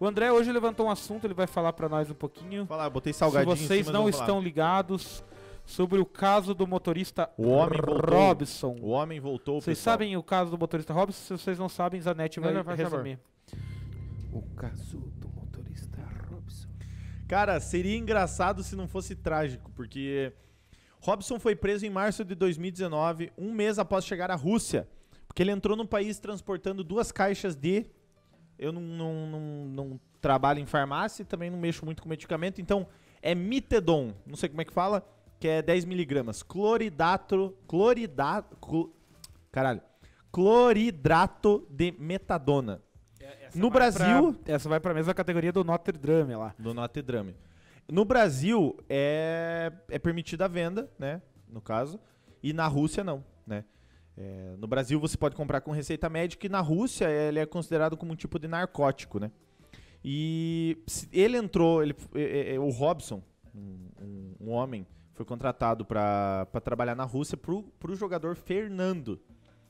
O André hoje levantou um assunto, ele vai falar para nós um pouquinho. Falar, botei salgadinho. Se vocês não estão falar. ligados sobre o caso do motorista o homem Robson. O homem voltou. Vocês pessoal. sabem o caso do motorista Robson? Se vocês não sabem, Zanetti vai, não, resumir. O caso do motorista Robson. Cara, seria engraçado se não fosse trágico, porque Robson foi preso em março de 2019, um mês após chegar à Rússia, porque ele entrou no país transportando duas caixas de eu não, não, não, não trabalho em farmácia e também não mexo muito com medicamento, então é mitedon, não sei como é que fala, que é 10 miligramas. Cloridato, cloridato, cl, caralho, cloridrato de metadona. É, essa no Brasil... Pra, essa vai pra mesma categoria do Notre Dame lá. Do Notre Dame. No Brasil é, é permitida a venda, né, no caso, e na Rússia não, né. É, no Brasil você pode comprar com receita médica e na Rússia ele é considerado como um tipo de narcótico, né? E ele entrou, ele, é, é, é, o Robson, um, um homem, foi contratado para trabalhar na Rússia para o jogador Fernando.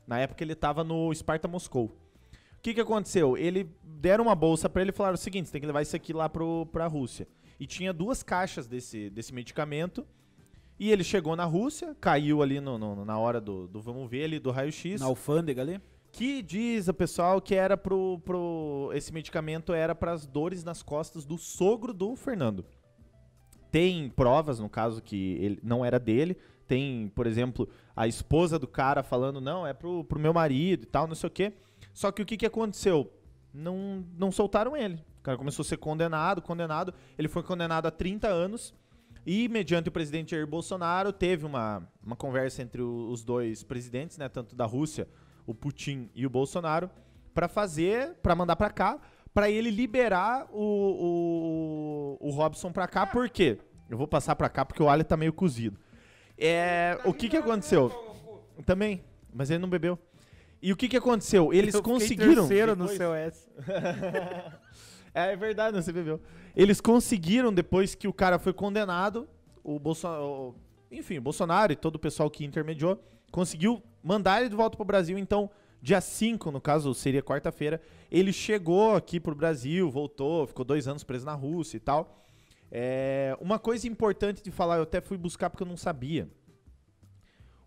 Na época ele estava no Sparta Moscou. O que, que aconteceu? Ele deram uma bolsa para ele e falaram o seguinte: você tem que levar isso aqui lá para a Rússia. E tinha duas caixas desse, desse medicamento e ele chegou na Rússia, caiu ali no, no, na hora do, do, vamos ver ali, do raio-x. Na alfândega ali? Que diz o pessoal que era pro, pro esse medicamento era para as dores nas costas do sogro do Fernando. Tem provas, no caso, que ele não era dele. Tem, por exemplo, a esposa do cara falando, não, é pro, pro meu marido e tal, não sei o quê. Só que o que, que aconteceu? Não, não soltaram ele. O cara começou a ser condenado, condenado. Ele foi condenado a 30 anos e, mediante o presidente Jair Bolsonaro, teve uma, uma conversa entre os dois presidentes, né, tanto da Rússia, o Putin e o Bolsonaro, para fazer, para mandar para cá, para ele liberar o, o, o Robson para cá. Por quê? Eu vou passar para cá porque o alho tá meio cozido. É, o que que aconteceu? Também, mas ele não bebeu. E o que que aconteceu? Eles conseguiram. terceiro no seu S. É, é verdade, não, né, você bebeu. Eles conseguiram, depois que o cara foi condenado, o Bolsonaro. Enfim, o Bolsonaro e todo o pessoal que intermediou conseguiu mandar ele de volta pro Brasil. Então, dia 5, no caso seria quarta-feira, ele chegou aqui pro Brasil, voltou, ficou dois anos preso na Rússia e tal. É, uma coisa importante de falar, eu até fui buscar porque eu não sabia.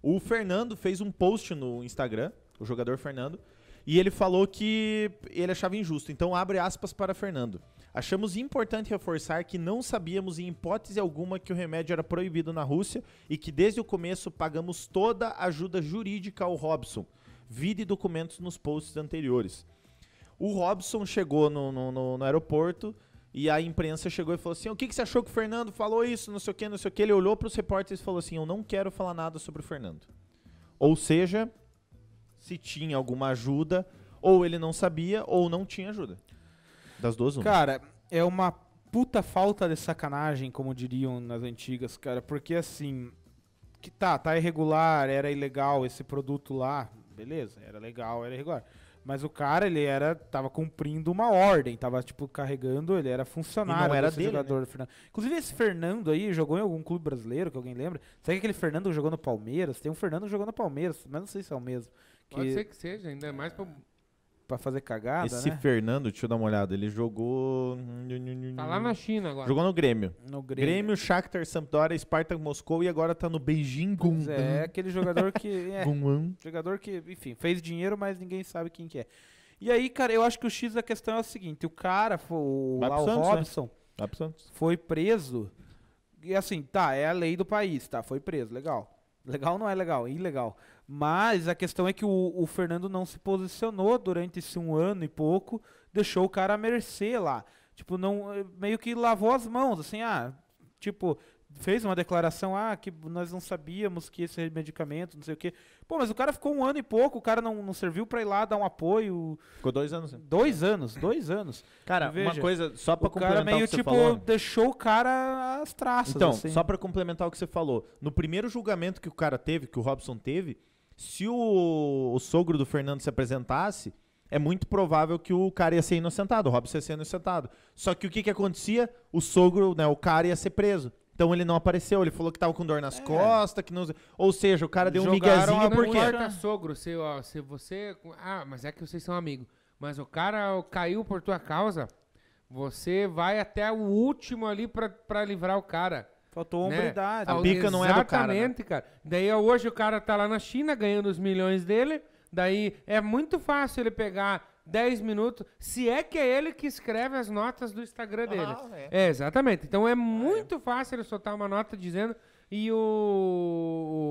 O Fernando fez um post no Instagram, o jogador Fernando, e ele falou que ele achava injusto. Então, abre aspas para Fernando. Achamos importante reforçar que não sabíamos em hipótese alguma que o remédio era proibido na Rússia e que desde o começo pagamos toda a ajuda jurídica ao Robson. Vide documentos nos posts anteriores. O Robson chegou no, no, no, no aeroporto e a imprensa chegou e falou assim: O que, que você achou que o Fernando falou isso? Não sei o que, não sei o que. Ele olhou para os repórteres e falou assim: Eu não quero falar nada sobre o Fernando. Ou seja, se tinha alguma ajuda, ou ele não sabia, ou não tinha ajuda. Das duas, uma. Cara, é uma puta falta de sacanagem, como diriam nas antigas, cara, porque assim, que tá, tá irregular, era ilegal esse produto lá, beleza, era legal, era irregular. Mas o cara, ele era, tava cumprindo uma ordem, tava, tipo, carregando, ele era funcionário e não era dele, né? jogador. Né? Fernando. Inclusive, esse Fernando aí jogou em algum clube brasileiro, que alguém lembra? Será que aquele Fernando jogou no Palmeiras? Tem um Fernando que jogou no Palmeiras, mas não sei se é o mesmo. Pode ser que seja, ainda é mais pra... Pra fazer cagada, Esse né? Fernando, deixa eu dar uma olhada, ele jogou... Tá lá na China agora. Jogou no Grêmio. No Grêmio. Grêmio, Shakhtar, Sampdoria, Spartak, Moscou e agora tá no Beijing Gun. É, aquele jogador que... É, jogador que, enfim, fez dinheiro, mas ninguém sabe quem que é. E aí, cara, eu acho que o X da questão é o seguinte, o cara, o, lá, o Santos, né? Robson, né? foi preso, e assim, tá, é a lei do país, tá, foi preso, legal. Legal não é legal, é ilegal. Mas a questão é que o, o Fernando não se posicionou durante esse um ano e pouco, deixou o cara à mercê lá. Tipo, não, eh, meio que lavou as mãos, assim, ah, tipo, fez uma declaração, ah, que nós não sabíamos que esse medicamento, não sei o quê. Pô, mas o cara ficou um ano e pouco, o cara não, não serviu pra ir lá dar um apoio. Ficou dois anos. Né? Dois anos, dois anos. Cara, veja, uma coisa, só pra complementar o cara meio, o que tipo, falou. deixou o cara as traças. Então, assim. só pra complementar o que você falou. No primeiro julgamento que o cara teve, que o Robson teve, se o, o sogro do Fernando se apresentasse, é muito provável que o cara ia ser inocentado, o Robson ia ser inocentado. Só que o que, que acontecia? O sogro, né, o cara ia ser preso. Então ele não apareceu, ele falou que tava com dor nas é. costas, que não. Ou seja, o cara deu Jogaram um miguezinho por quê? Não sogro, se, ó, se você. Ah, mas é que vocês são amigos. Mas o cara caiu por tua causa, você vai até o último ali para livrar o cara. Faltou né? hombridade. Né? A pica não é do cara. Né? Exatamente, cara. Daí hoje o cara tá lá na China ganhando os milhões dele. Daí é muito fácil ele pegar 10 minutos, se é que é ele que escreve as notas do Instagram dele. Ah, é. é. exatamente. Então é muito é. fácil ele soltar uma nota dizendo. E o,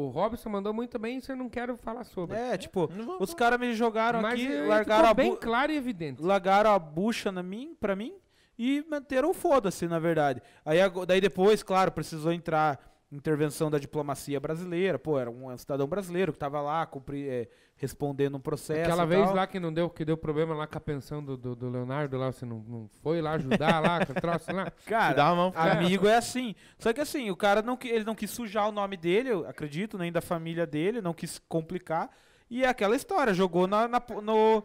o Robson mandou muito bem, isso eu não quero falar sobre. É, tipo, os caras me jogaram Mas aqui, é, largaram a bem claro e evidente. Largaram a bucha na mim, para mim e manteram o foda-se, na verdade. Aí, daí depois, claro, precisou entrar intervenção da diplomacia brasileira, pô, era um cidadão brasileiro que estava lá cumpri, é, respondendo um processo. Aquela vez tal. lá que não deu, que deu problema lá com a pensão do, do, do Leonardo lá, você não, não foi lá ajudar lá, troço lá. Cara, dá mão amigo é assim. Só que assim, o cara não ele não quis sujar o nome dele, eu acredito, nem da família dele, não quis complicar. E é aquela história, jogou na, na no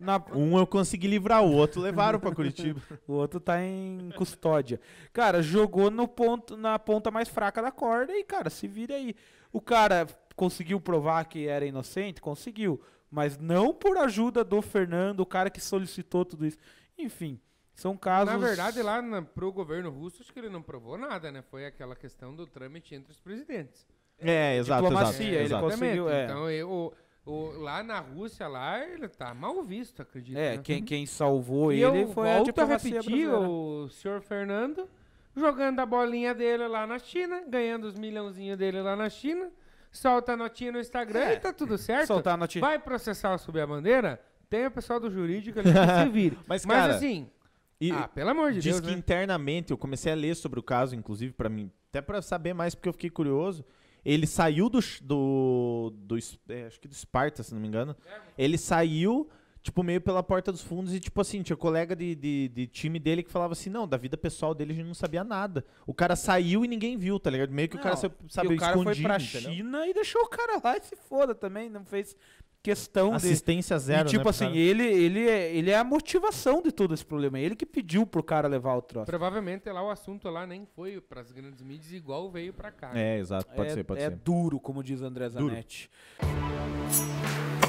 na... Um eu consegui livrar, o outro levaram para Curitiba. o outro tá em custódia. Cara, jogou no ponto, na ponta mais fraca da corda e, cara, se vira aí. O cara conseguiu provar que era inocente? Conseguiu. Mas não por ajuda do Fernando, o cara que solicitou tudo isso. Enfim, são casos. Na verdade, lá na, pro governo russo, acho que ele não provou nada, né? Foi aquela questão do trâmite entre os presidentes. É, exato, Diplomacia, exato. ele conseguiu. É. Então, eu. O, lá na Rússia, lá, ele tá mal visto, acredito. É, né? quem, uhum. quem salvou e ele foi a diplomacia repetir, brasileira. o senhor Fernando jogando a bolinha dele lá na China, ganhando os milhãozinhos dele lá na China, solta a notinha no Instagram é. e tá tudo certo. Soltar a notinha. Vai processar subir a bandeira? Tem o pessoal do jurídico ali que se vira Mas, Mas cara, assim... E, ah, pelo amor de diz Deus. Diz que né? internamente, eu comecei a ler sobre o caso, inclusive, para mim, até para saber mais, porque eu fiquei curioso. Ele saiu do. do, do é, acho que do Esparta, se não me engano. Ele saiu, tipo, meio pela porta dos fundos e, tipo assim, tinha colega de, de, de, time dele que falava assim: não, da vida pessoal dele a gente não sabia nada. O cara saiu e ninguém viu, tá ligado? Meio que não, o cara sabe, sabe o cara foi pra entendeu? China e deixou o cara lá e se foda também. Não fez questão assistência de, zero, né tipo né, assim, cara? ele ele é, ele é a motivação de todo esse problema, é ele que pediu pro cara levar o troço. Provavelmente lá o assunto lá nem foi para as grandes mídias igual veio para cá. É, exato, pode é, ser, pode é ser. É duro, como diz André Zanetti. Duro.